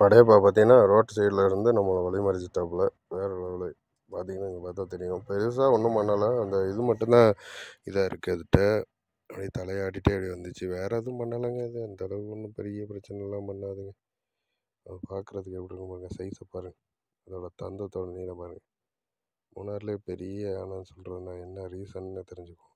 படையப்பா பார்த்திங்கன்னா ரோட்டு சைடில் இருந்து நம்மளை வழிமறிச்சிட்டாப்புல வேறு லெவலு பார்த்திங்கன்னா இங்கே பார்த்தா தெரியும் பெருசாக ஒன்றும் பண்ணலை அந்த இது மட்டும்தான் இதாக இருக்குது அதுகிட்ட அப்படியே தலையாடிட்டே அப்படி வந்துச்சு வேறு எதுவும் பண்ணலைங்க இது அந்த அளவுக்கு ஒன்றும் பெரிய பிரச்சனைலாம் பண்ணாதுங்க அது பார்க்குறதுக்கு எப்படி பாருங்கள் சைஸை பாருங்கள் அதோட தந்தத்தோட நீளம் பாருங்கள் மூணாறுலேயே பெரிய ஆனான்னு சொல்கிறதுனா நான் என்ன ரீசன்னு தெரிஞ்சுக்கோங்க